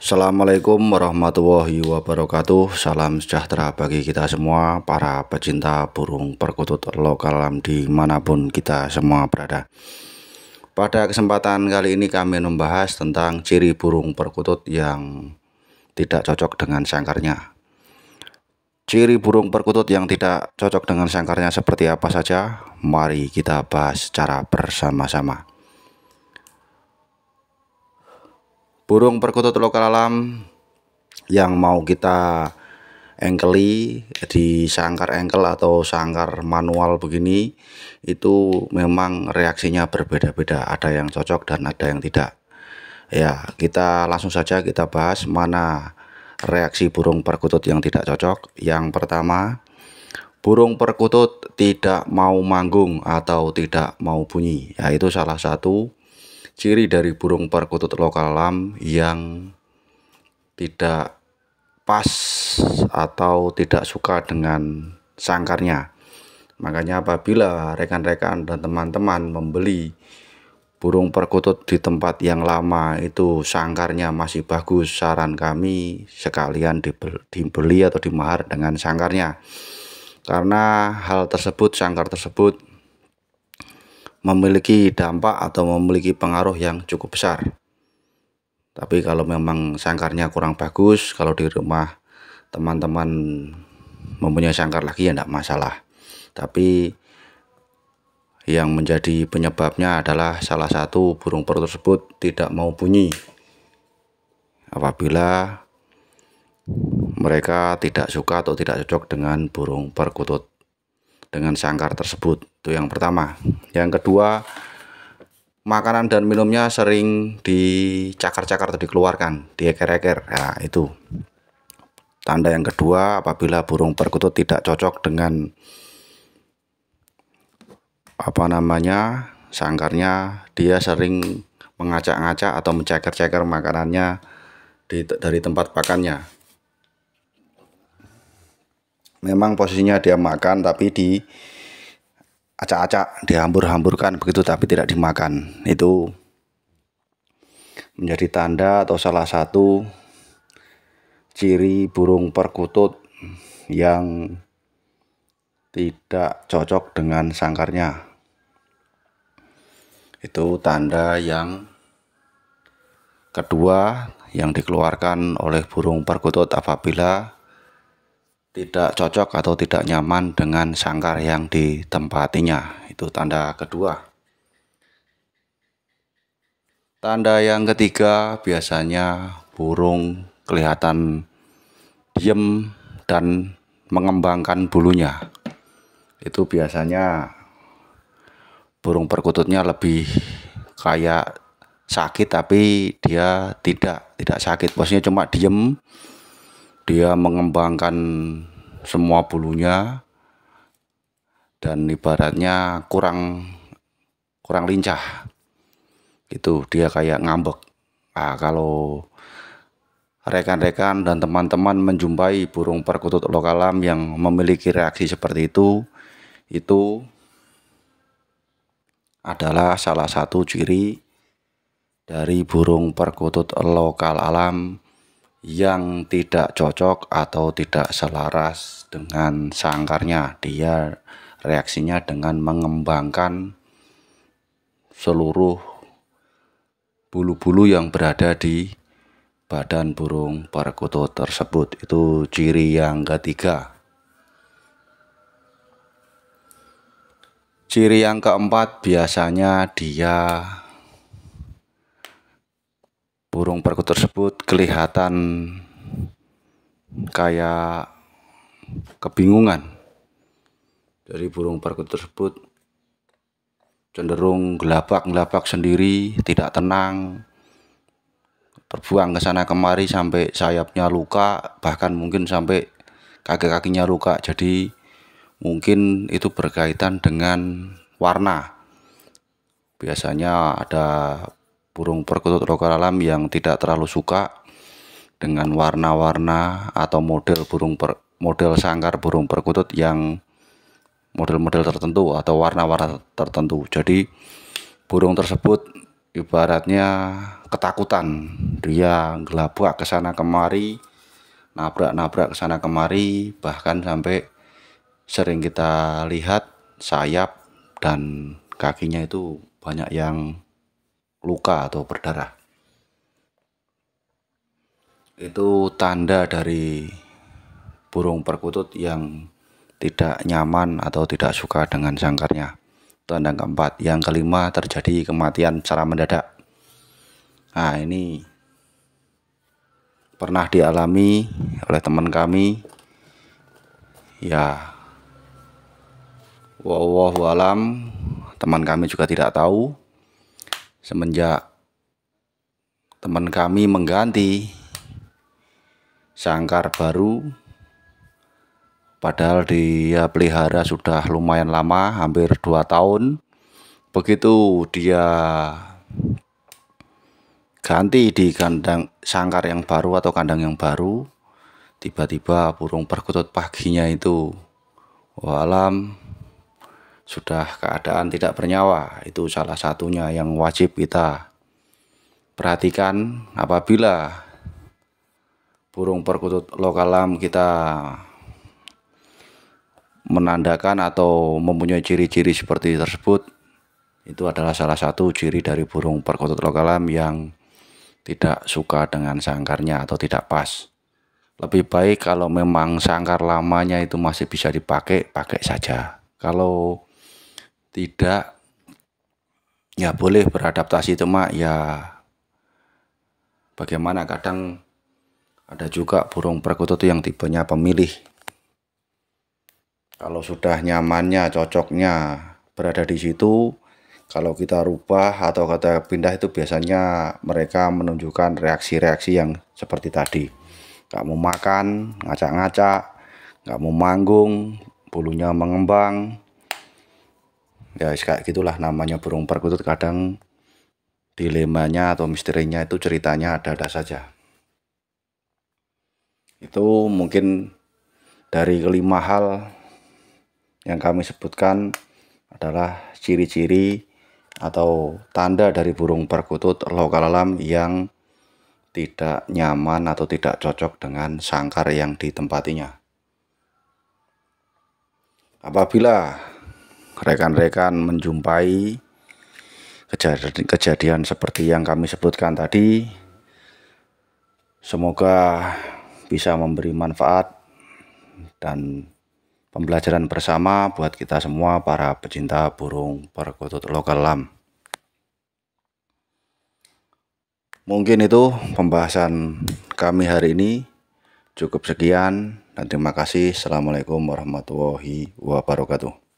Assalamualaikum warahmatullahi wabarakatuh Salam sejahtera bagi kita semua Para pecinta burung perkutut lokal dimanapun kita semua berada Pada kesempatan kali ini kami membahas tentang ciri burung perkutut yang tidak cocok dengan sangkarnya Ciri burung perkutut yang tidak cocok dengan sangkarnya seperti apa saja? Mari kita bahas secara bersama-sama. burung perkutut lokal alam yang mau kita engkeli di sangkar engkel atau sangkar manual begini itu memang reaksinya berbeda-beda ada yang cocok dan ada yang tidak ya kita langsung saja kita bahas mana reaksi burung perkutut yang tidak cocok yang pertama burung perkutut tidak mau manggung atau tidak mau bunyi yaitu salah satu ciri dari burung perkutut lokal lam yang tidak pas atau tidak suka dengan sangkarnya. Makanya apabila rekan-rekan dan teman-teman membeli burung perkutut di tempat yang lama itu sangkarnya masih bagus, saran kami sekalian dibeli atau dimahar dengan sangkarnya. Karena hal tersebut, sangkar tersebut memiliki dampak atau memiliki pengaruh yang cukup besar. Tapi kalau memang sangkarnya kurang bagus, kalau di rumah teman-teman mempunyai sangkar lagi ya tidak masalah. Tapi yang menjadi penyebabnya adalah salah satu burung perut tersebut tidak mau bunyi. Apabila mereka tidak suka atau tidak cocok dengan burung perkutut dengan sangkar tersebut. Itu yang pertama. Yang kedua, makanan dan minumnya sering dicakar-cakar atau dikeluarkan, di eker ya nah, itu. Tanda yang kedua, apabila burung perkutut tidak cocok dengan apa namanya sangkarnya, dia sering mengacak-ngacak atau menceker-ceker makanannya di, dari tempat pakannya. Memang posisinya dia makan, tapi di acak-acak dihambur-hamburkan begitu tapi tidak dimakan itu menjadi tanda atau salah satu ciri burung perkutut yang tidak cocok dengan sangkarnya itu tanda yang kedua yang dikeluarkan oleh burung perkutut apabila tidak cocok atau tidak nyaman dengan sangkar yang ditempatinya. Itu tanda kedua. Tanda yang ketiga biasanya burung kelihatan diem dan mengembangkan bulunya. Itu biasanya burung perkututnya lebih kayak sakit tapi dia tidak tidak sakit. Bosnya cuma diem dia mengembangkan semua bulunya dan ibaratnya kurang kurang lincah gitu dia kayak ngambek ah kalau rekan-rekan dan teman-teman menjumpai burung perkutut lokalam yang memiliki reaksi seperti itu itu adalah salah satu ciri dari burung perkutut lokal alam yang tidak cocok atau tidak selaras dengan sangkarnya dia reaksinya dengan mengembangkan seluruh bulu-bulu yang berada di badan burung perkutut tersebut itu ciri yang ketiga ciri yang keempat biasanya dia burung perkutut tersebut kelihatan kayak kebingungan dari burung perkutut tersebut cenderung gelapak-gelapak sendiri, tidak tenang, terbuang ke sana kemari sampai sayapnya luka, bahkan mungkin sampai kaki-kakinya luka. Jadi mungkin itu berkaitan dengan warna. Biasanya ada burung perkutut alam yang tidak terlalu suka dengan warna-warna atau model burung per, model sangkar burung perkutut yang model-model tertentu atau warna-warna tertentu. Jadi burung tersebut ibaratnya ketakutan, dia gelabak ke sana kemari, nabrak-nabrak ke sana kemari, bahkan sampai sering kita lihat sayap dan kakinya itu banyak yang luka atau berdarah. Itu tanda dari burung perkutut yang tidak nyaman atau tidak suka dengan sangkarnya. Tanda keempat, yang kelima terjadi kematian secara mendadak. Nah, ini pernah dialami oleh teman kami. Ya, Wallahu alam, teman kami juga tidak tahu semenjak teman kami mengganti sangkar baru padahal dia pelihara sudah lumayan lama hampir 2 tahun begitu dia ganti di kandang sangkar yang baru atau kandang yang baru tiba-tiba burung perkutut paginya itu walam oh, sudah keadaan tidak bernyawa. Itu salah satunya yang wajib kita perhatikan apabila burung perkutut lokalam kita menandakan atau mempunyai ciri-ciri seperti tersebut itu adalah salah satu ciri dari burung perkutut lokalam yang tidak suka dengan sangkarnya atau tidak pas. Lebih baik kalau memang sangkar lamanya itu masih bisa dipakai, pakai saja. Kalau tidak ya boleh beradaptasi cuma ya bagaimana kadang ada juga burung perkutut yang tipenya pemilih kalau sudah nyamannya cocoknya berada di situ kalau kita rubah atau kata pindah itu biasanya mereka menunjukkan reaksi-reaksi yang seperti tadi nggak mau makan ngacak-ngacak nggak mau manggung bulunya mengembang ya kayak gitulah namanya burung perkutut kadang dilemanya atau misterinya itu ceritanya ada-ada saja itu mungkin dari kelima hal yang kami sebutkan adalah ciri-ciri atau tanda dari burung perkutut lokal alam yang tidak nyaman atau tidak cocok dengan sangkar yang ditempatinya. Apabila rekan-rekan menjumpai kejadian, kejadian seperti yang kami sebutkan tadi. Semoga bisa memberi manfaat dan pembelajaran bersama buat kita semua para pecinta burung perkutut lokal lam. Mungkin itu pembahasan kami hari ini. Cukup sekian dan terima kasih. Assalamualaikum warahmatullahi wabarakatuh.